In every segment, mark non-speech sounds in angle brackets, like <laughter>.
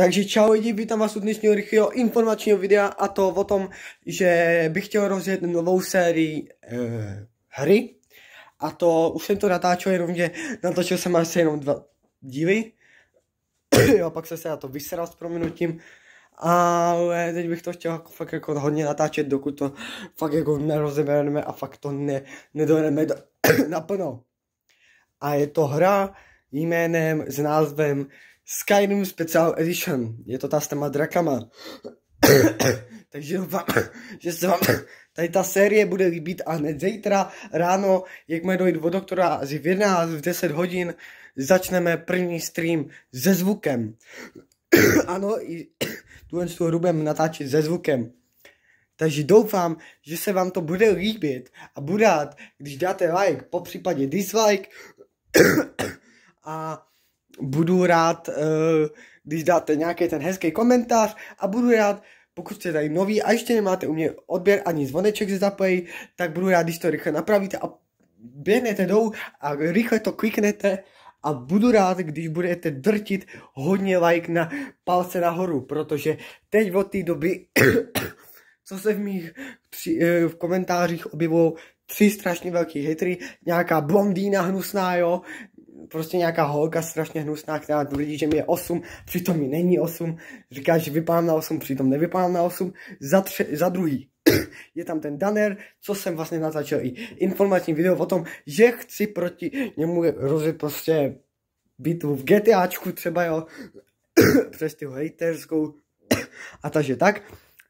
Takže čau lidi, vítám vás u dnešního rychlého informačního videa a to o tom, že bych chtěl rozjet novou sérii e, hry a to už jsem to natáčel, jenom, že natočil jsem asi jenom dva díly a <coughs> pak jsem se na to vysral s prominutím ale teď bych to chtěl jako, fakt jako hodně natáčet, dokud to fakt jako nerozebereme a fakt to ne, nedojedeme <coughs> naplno. A je to hra jménem s názvem Skyrim Special Edition. Je to ta s těma drakama. <coughs> Takže doufám, <coughs> že se vám <coughs> tady ta série bude líbit a hned zítra ráno, jak mají dojít od doktora, asi v 11, v 10 hodin, začneme první stream se zvukem. ano, i tuhle tu hrubem natáčet se zvukem. Takže doufám, že se vám to bude líbit a budát, když dáte like, po případě dislike budu rád, eh, když dáte nějaký ten hezký komentář a budu rád, pokud jste tady nový a ještě nemáte u mě odběr ani zvoneček se zapojí, tak budu rád, když to rychle napravíte a běhnete dolů a rychle to kliknete a budu rád, když budete drtit hodně like na palce nahoru, protože teď od té doby, <coughs> co se v mých tři, eh, v komentářích objevují tři strašně velký hitry, nějaká blondýna hnusná, jo, prostě nějaká holka strašně hnusná, která tvrdí, že mi je 8, přitom mi není 8, říká, že vypadám na 8, přitom nevypadám na 8, za, tře- za druhý. <clears throat> je tam ten daner, co jsem vlastně natáčel i informační video o tom, že chci proti němu rozjet prostě bitvu v GTAčku třeba jo, <clears throat> přes ty haterskou <clears throat> a takže tak.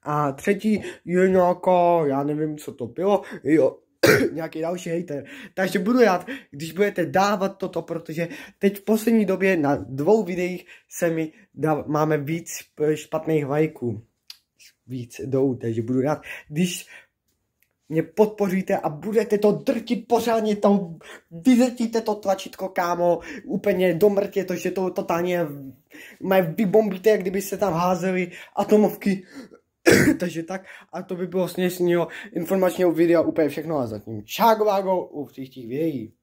A třetí je nějaká, já nevím, co to bylo, jo, <coughs> nějaký další hater. Takže budu rád, když budete dávat toto, protože teď v poslední době na dvou videích se mi dá, máme víc špatných lajků. Víc jdou, takže budu rád, když mě podpoříte a budete to drtit pořádně, to vyzetíte to tlačítko, kámo, úplně do mrtě, to, že to totálně mé vybombíte, jak kdyby se tam házeli atomovky <coughs> Takže tak a to by bylo z dnešního informačního videa úplně všechno a zatím čágo vágo u příštích videí.